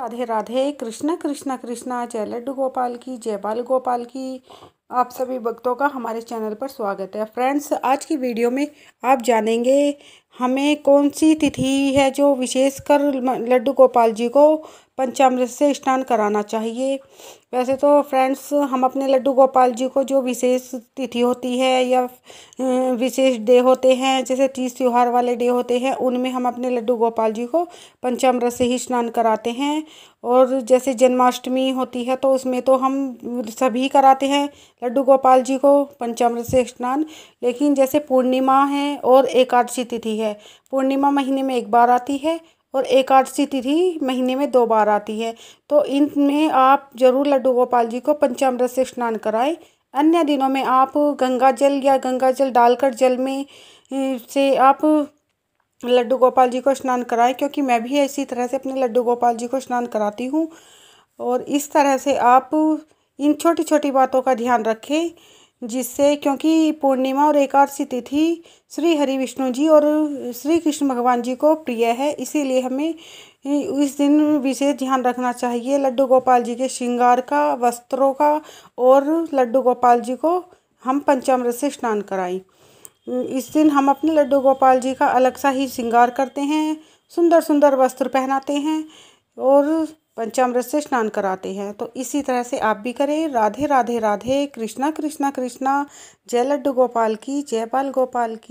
राधे राधे कृष्ण कृष्ण कृष्णा जय लड्डू गोपाल की जय बाल गोपाल की आप सभी भक्तों का हमारे चैनल पर स्वागत है फ्रेंड्स आज की वीडियो में आप जानेंगे हमें कौन सी तिथि है जो विशेषकर लड्डू गोपाल जी को पंचामृत से स्नान कराना चाहिए वैसे तो फ्रेंड्स हम अपने लड्डू गोपाल जी को जो विशेष तिथि होती है या विशेष डे होते हैं जैसे तीज त्यौहार वाले डे होते हैं उनमें हम अपने लड्डू गोपाल जी को पंचामृत से ही स्नान कराते हैं और जैसे जन्माष्टमी होती है तो उसमें तो हम सभी कराते हैं लड्डू गोपाल जी को पंचामृत से स्नान लेकिन जैसे पूर्णिमा है और एकादशी तिथि है है पूर्णिमा महीने में एक बार आती है और एकादशी तिथि महीने में दो बार आती है तो इनमें आप ज़रूर लड्डू गोपाल जी को पंचामृत से स्नान कराएं अन्य दिनों में आप गंगा जल या गंगा जल डालकर जल में से आप लड्डू गोपाल जी को स्नान कराएं क्योंकि मैं भी इसी तरह से अपने लड्डू गोपाल जी को स्नान कराती हूँ और इस तरह से आप इन छोटी छोटी बातों का ध्यान रखें जिससे क्योंकि पूर्णिमा और एकादशी तिथि श्री हरि विष्णु जी और श्री कृष्ण भगवान जी को प्रिय है इसीलिए हमें इस दिन विशेष ध्यान रखना चाहिए लड्डू गोपाल जी के श्रृंगार का वस्त्रों का और लड्डू गोपाल जी को हम पंचामृत से स्नान कराएं इस दिन हम अपने लड्डू गोपाल जी का अलग सा ही श्रृंगार करते हैं सुंदर सुंदर वस्त्र पहनाते हैं और पंचामृत से स्नान कराते हैं तो इसी तरह से आप भी करें राधे राधे राधे कृष्णा कृष्णा कृष्णा जय लड्डू गोपाल की जयपाल गोपाल की